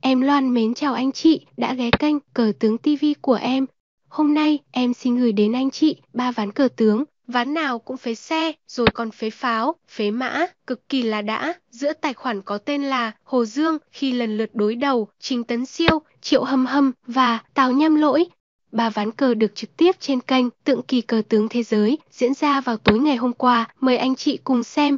Em Loan mến chào anh chị đã ghé kênh Cờ Tướng TV của em. Hôm nay em xin gửi đến anh chị ba ván cờ tướng. Ván nào cũng phế xe, rồi còn phế pháo, phế mã, cực kỳ là đã. Giữa tài khoản có tên là Hồ Dương khi lần lượt đối đầu Trình Tấn Siêu, Triệu Hâm Hâm và Tào Nhâm Lỗi. Ba ván cờ được trực tiếp trên kênh Tượng Kỳ Cờ Tướng Thế Giới diễn ra vào tối ngày hôm qua. Mời anh chị cùng xem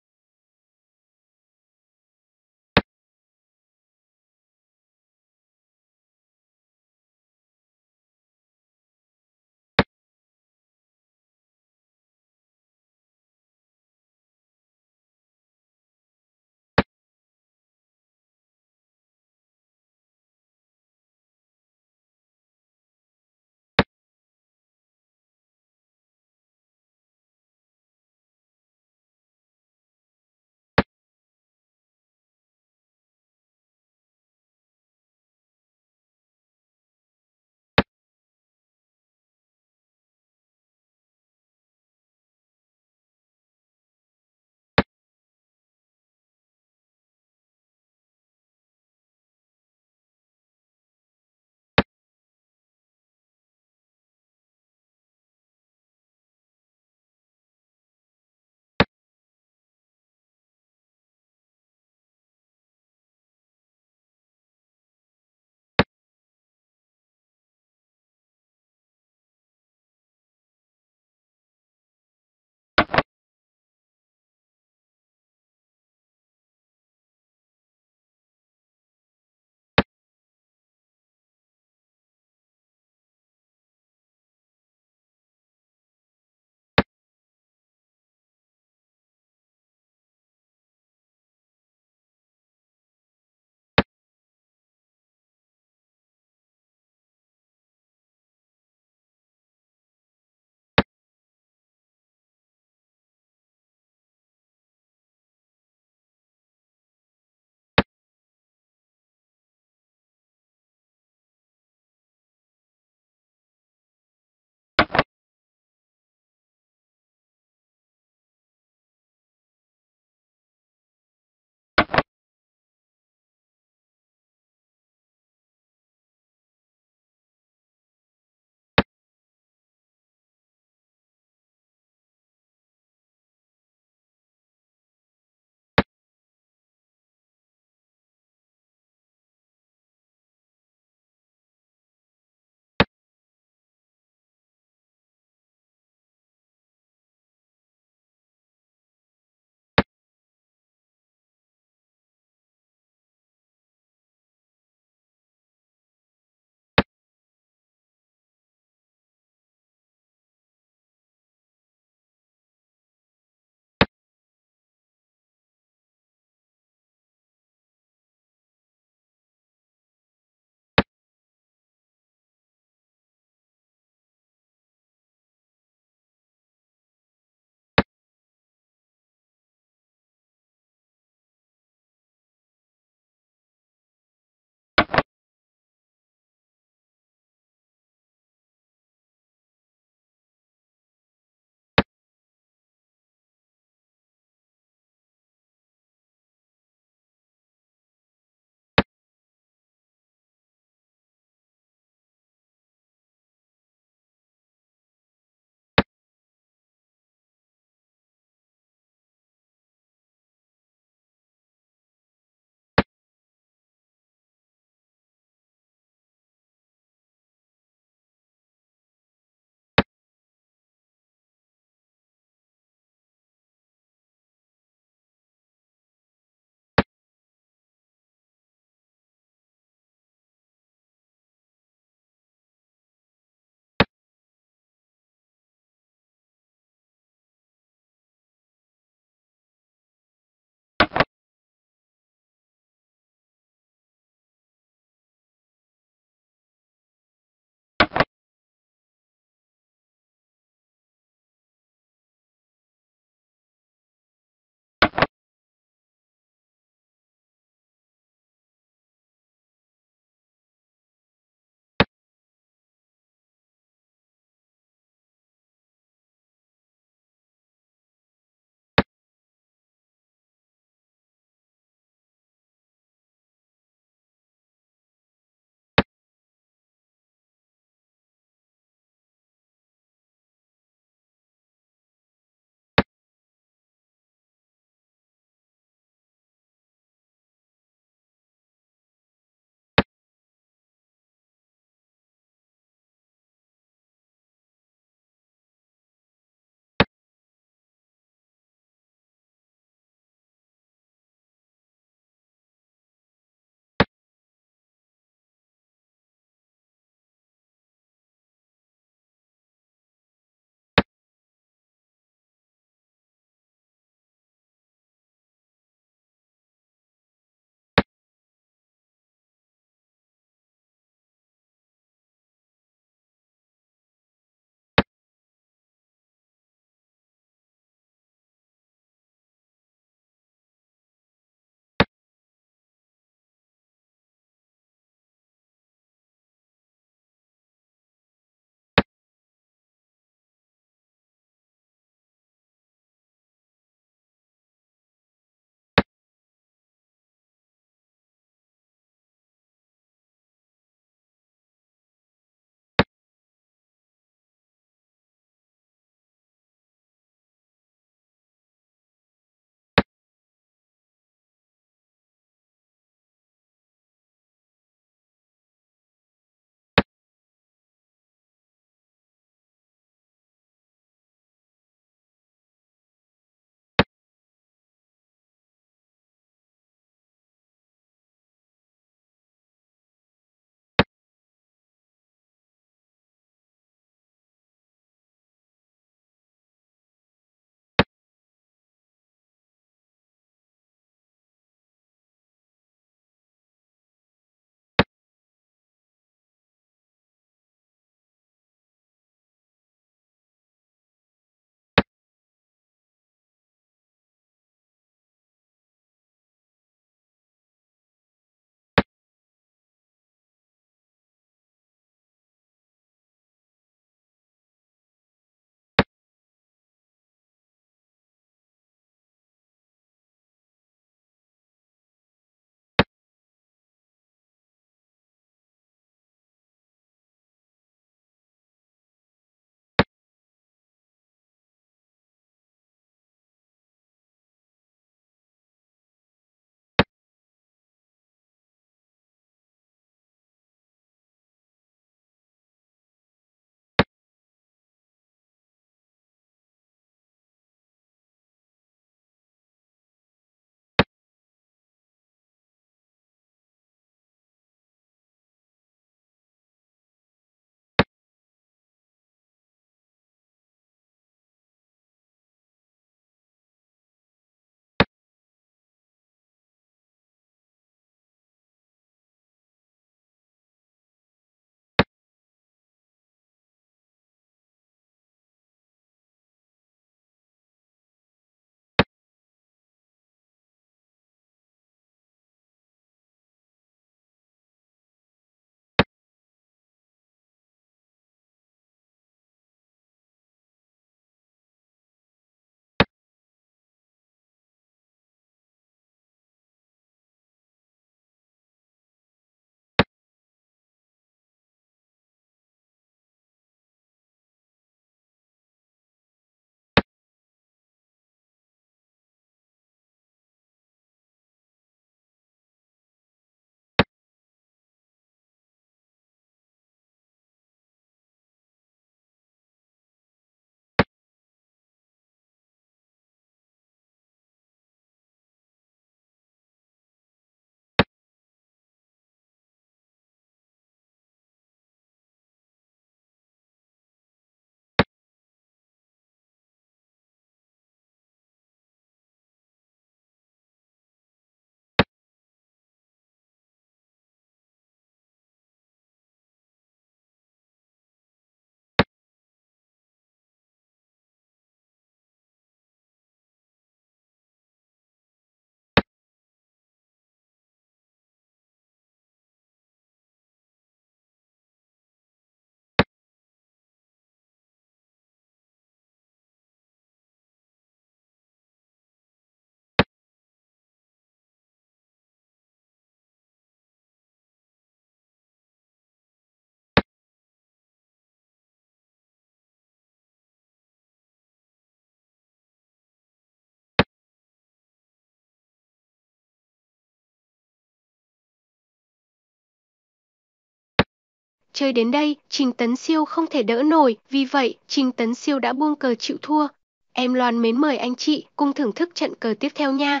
Chơi đến đây, Trình Tấn Siêu không thể đỡ nổi, vì vậy, Trình Tấn Siêu đã buông cờ chịu thua. Em Loan mến mời anh chị cùng thưởng thức trận cờ tiếp theo nha.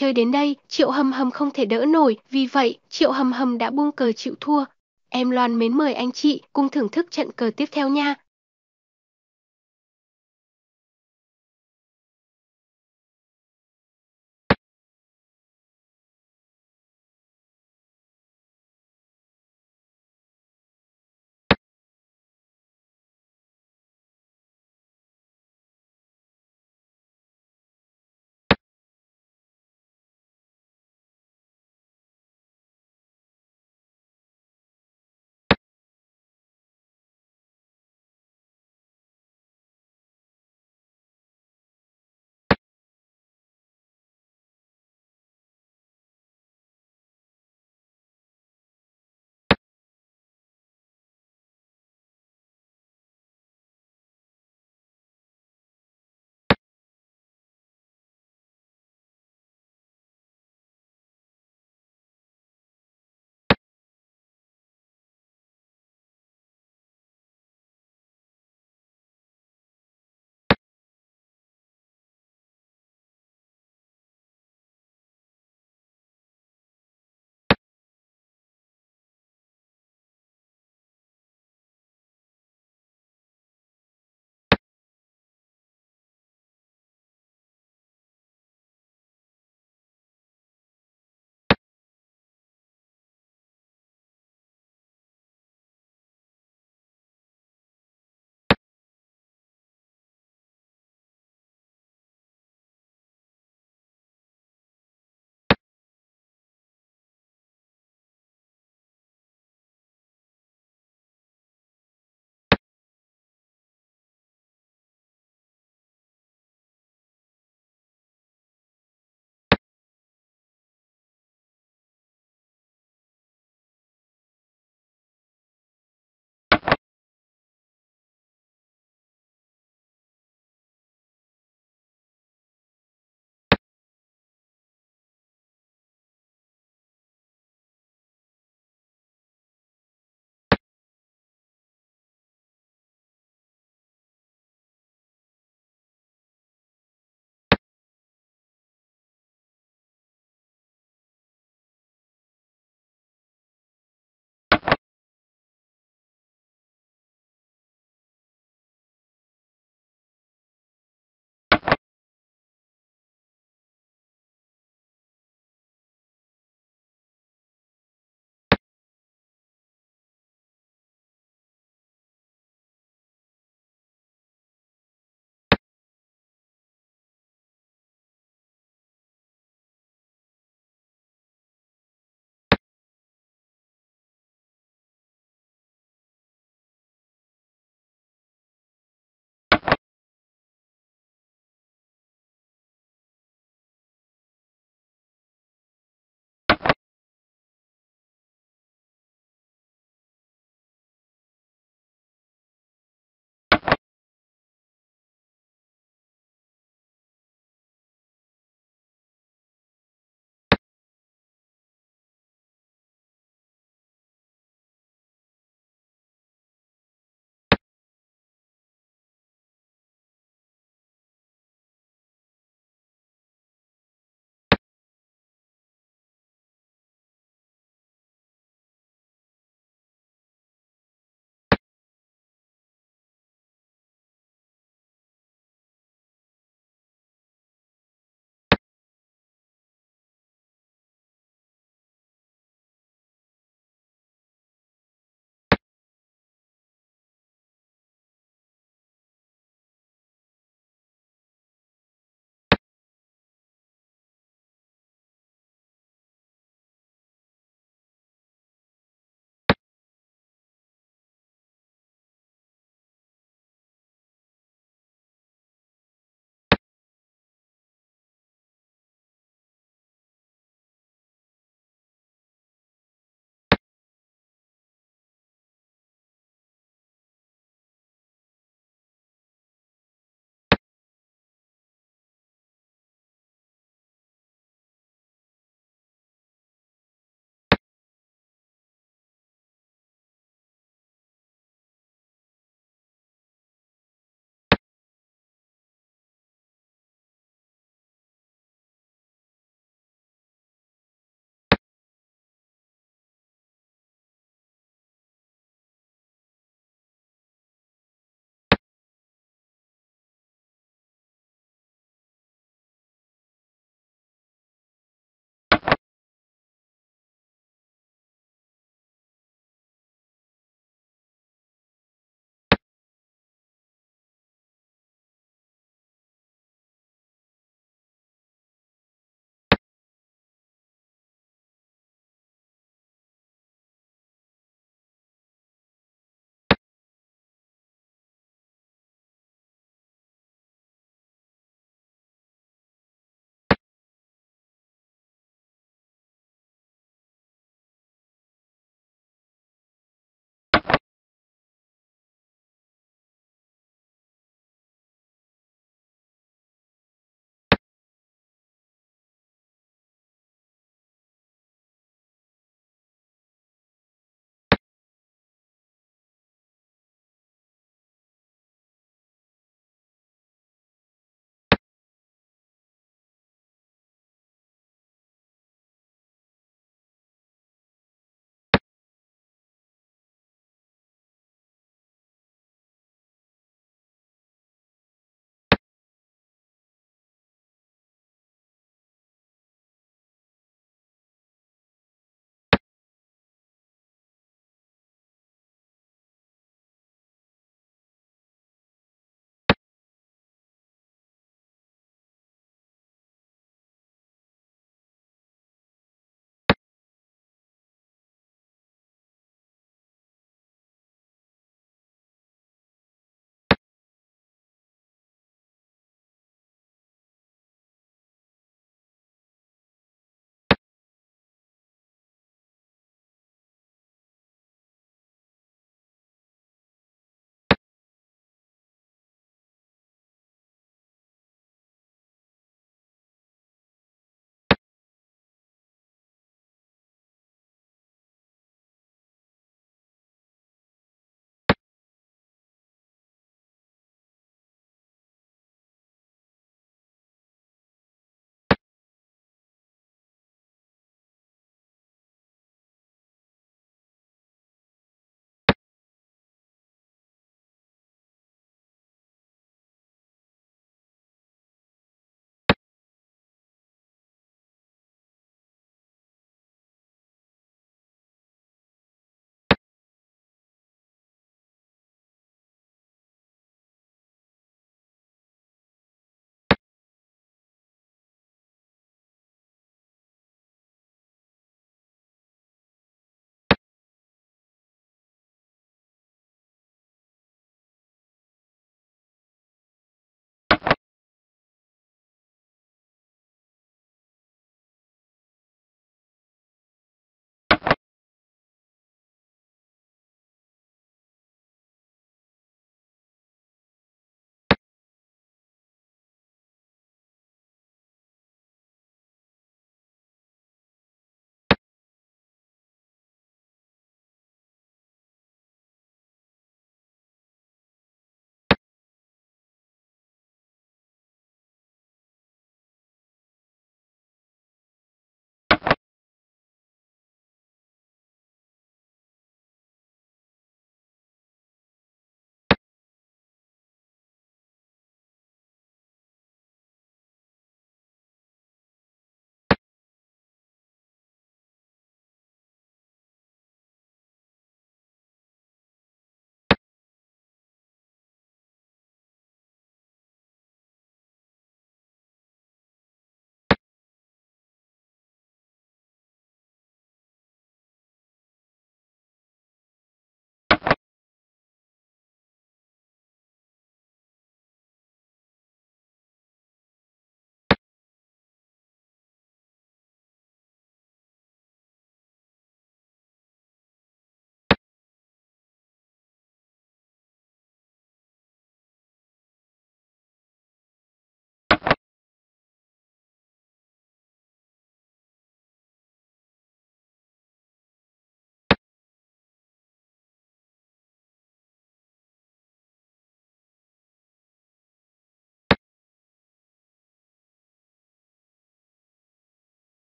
Chơi đến đây, Triệu Hầm Hầm không thể đỡ nổi, vì vậy, Triệu Hầm Hầm đã buông cờ chịu thua. Em Loan mến mời anh chị cùng thưởng thức trận cờ tiếp theo nha.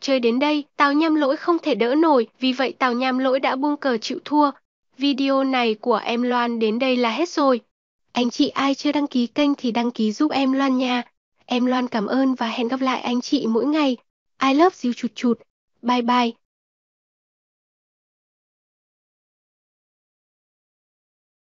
Chơi đến đây, Tào Nham Lỗi không thể đỡ nổi, vì vậy Tào Nham Lỗi đã buông cờ chịu thua. Video này của em Loan đến đây là hết rồi. Anh chị ai chưa đăng ký kênh thì đăng ký giúp em Loan nha. Em Loan cảm ơn và hẹn gặp lại anh chị mỗi ngày. I love you chụt chụt. Bye bye.